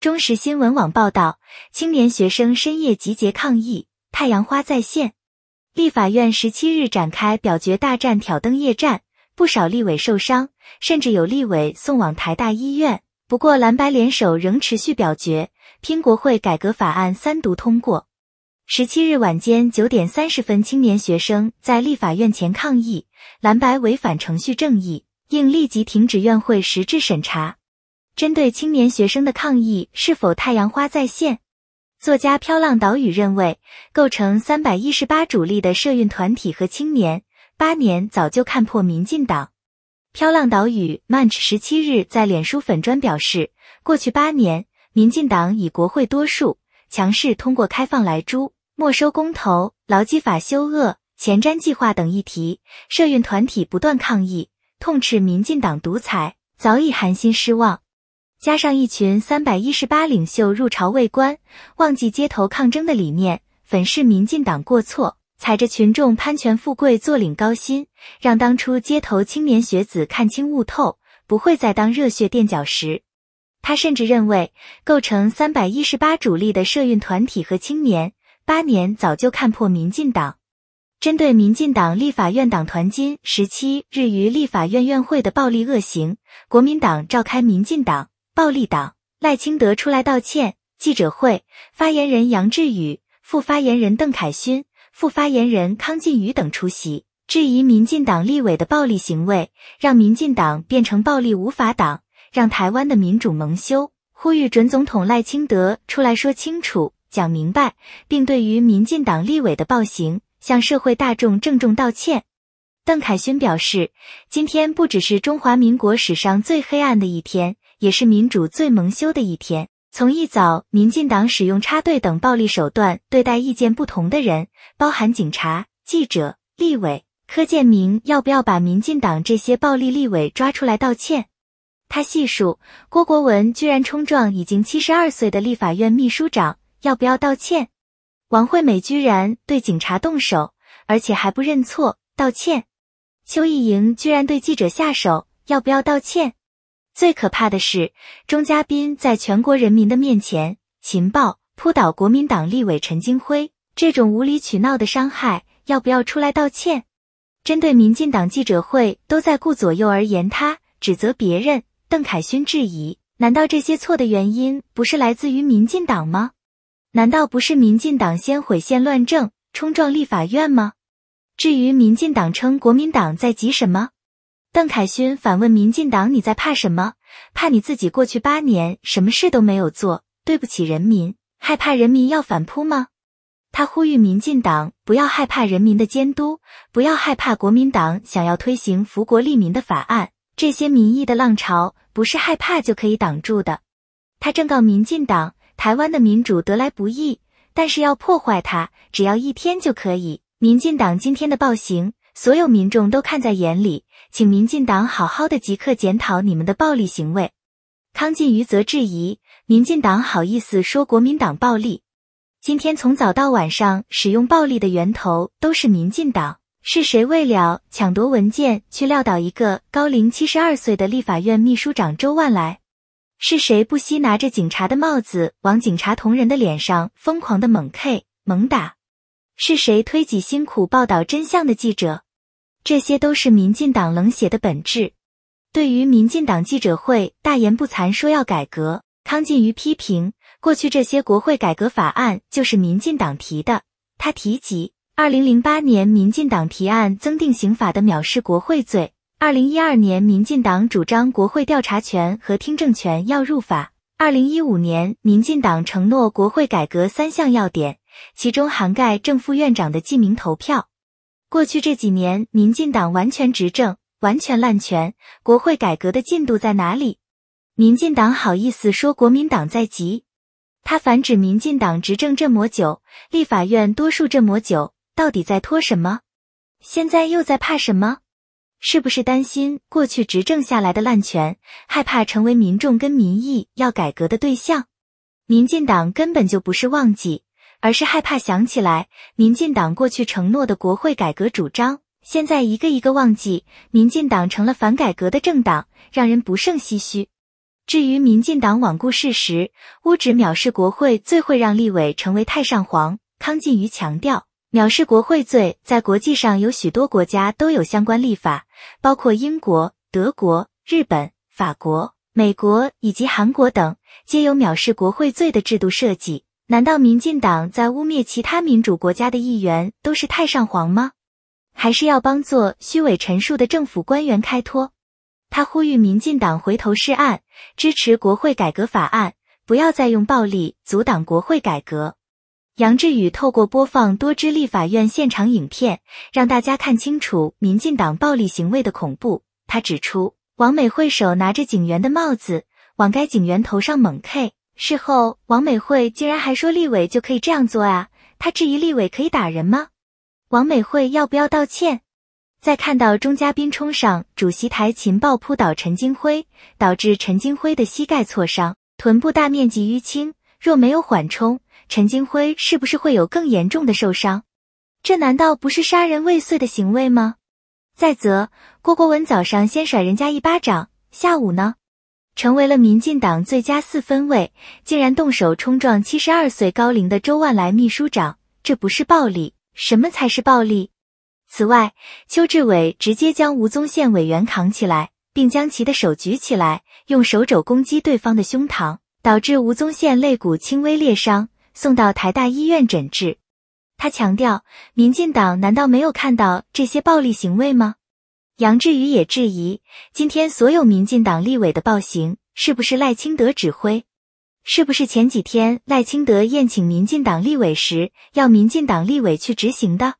中时新闻网报道，青年学生深夜集结抗议，太阳花再现。立法院十七日展开表决大战，挑灯夜战，不少立委受伤，甚至有立委送往台大医院。不过蓝白联手仍持续表决，拼国会改革法案三读通过。十七日晚间九点三十分，青年学生在立法院前抗议，蓝白违反程序正义，应立即停止院会实质审查。针对青年学生的抗议是否“太阳花再现”，作家飘浪岛屿认为，构成三百一十八主力的社运团体和青年，八年早就看破民进党。飘浪岛屿 Munch 十七日在脸书粉砖表示，过去八年，民进党以国会多数强势通过开放莱猪、没收公投、劳基法修恶、前瞻计划等议题，社运团体不断抗议，痛斥民进党独裁，早已寒心失望。加上一群三百一十八领袖入朝为官，忘记街头抗争的理念，粉饰民进党过错，踩着群众攀权富贵，坐领高薪，让当初街头青年学子看清悟透，不会再当热血垫脚石。他甚至认为，构成三百一十八主力的社运团体和青年，八年早就看破民进党。针对民进党立法院党团今十七日于立法院院会的暴力恶行，国民党召开民进党。暴力党赖清德出来道歉，记者会发言人杨志宇、副发言人邓凯勋、副发言人康进宇等出席，质疑民进党立委的暴力行为，让民进党变成暴力无法党，让台湾的民主蒙羞，呼吁准总统赖清德出来说清楚、讲明白，并对于民进党立委的暴行向社会大众郑重道歉。邓凯勋表示，今天不只是中华民国史上最黑暗的一天。也是民主最蒙羞的一天。从一早，民进党使用插队等暴力手段对待意见不同的人，包含警察、记者、立委。柯建明要不要把民进党这些暴力立委抓出来道歉？他细数：郭国文居然冲撞已经七十二岁的立法院秘书长，要不要道歉？王惠美居然对警察动手，而且还不认错道歉。邱意莹居然对记者下手，要不要道歉？最可怕的是，钟嘉宾在全国人民的面前，情报扑倒国民党立委陈金辉，这种无理取闹的伤害，要不要出来道歉？针对民进党记者会都在顾左右而言他，指责别人。邓凯勋质疑：难道这些错的原因不是来自于民进党吗？难道不是民进党先毁宪乱政，冲撞立法院吗？至于民进党称国民党在急什么？邓凯勋反问民进党：“你在怕什么？怕你自己过去八年什么事都没有做，对不起人民，害怕人民要反扑吗？”他呼吁民进党不要害怕人民的监督，不要害怕国民党想要推行福国利民的法案。这些民意的浪潮不是害怕就可以挡住的。他正告民进党：“台湾的民主得来不易，但是要破坏它，只要一天就可以。”民进党今天的暴行，所有民众都看在眼里。请民进党好好的即刻检讨你们的暴力行为。康进余则质疑：民进党好意思说国民党暴力？今天从早到晚上使用暴力的源头都是民进党。是谁为了抢夺文件去撂倒一个高龄七十二岁的立法院秘书长周万来？是谁不惜拿着警察的帽子往警察同仁的脸上疯狂的猛 K 猛打？是谁推挤辛苦报道真相的记者？这些都是民进党冷血的本质。对于民进党记者会大言不惭说要改革，康进于批评，过去这些国会改革法案就是民进党提的。他提及，二零零八年民进党提案增定刑法的藐视国会罪；二零一二年民进党主张国会调查权和听证权要入法；二零一五年民进党承诺国会改革三项要点，其中涵盖正副院长的记名投票。过去这几年，民进党完全执政，完全滥权，国会改革的进度在哪里？民进党好意思说国民党在急？他反指民进党执政这么久，立法院多数这么久，到底在拖什么？现在又在怕什么？是不是担心过去执政下来的滥权，害怕成为民众跟民意要改革的对象？民进党根本就不是忘记，而是害怕想起来，民进党过去承诺的国会改革主张，现在一个一个忘记，民进党成了反改革的政党，让人不胜唏嘘。至于民进党罔顾事实、污指藐视国会，最会让立委成为太上皇。康进瑜强调，藐视国会罪在国际上有许多国家都有相关立法，包括英国、德国、日本、法国、美国以及韩国等，皆有藐视国会罪的制度设计。难道民进党在污蔑其他民主国家的议员都是太上皇吗？还是要帮做虚伪陈述的政府官员开脱？他呼吁民进党回头是岸，支持国会改革法案，不要再用暴力阻挡国会改革。杨志宇透过播放多支立法院现场影片，让大家看清楚民进党暴力行为的恐怖。他指出，王美惠手拿着警员的帽子，往该警员头上猛 K。事后，王美惠竟然还说立伟就可以这样做啊？她质疑立伟可以打人吗？王美惠要不要道歉？再看到钟嘉宾冲上主席台，秦抱扑倒陈金辉，导致陈金辉的膝盖挫伤、臀部大面积淤青。若没有缓冲，陈金辉是不是会有更严重的受伤？这难道不是杀人未遂的行为吗？再则，郭国文早上先甩人家一巴掌，下午呢？成为了民进党最佳四分卫，竟然动手冲撞七十二岁高龄的周万来秘书长，这不是暴力，什么才是暴力？此外，邱志伟直接将吴宗宪委员扛起来，并将其的手举起来，用手肘攻击对方的胸膛，导致吴宗宪肋骨轻微裂伤，送到台大医院诊治。他强调，民进党难道没有看到这些暴力行为吗？杨志宇也质疑，今天所有民进党立委的暴行是不是赖清德指挥？是不是前几天赖清德宴请民进党立委时，要民进党立委去执行的？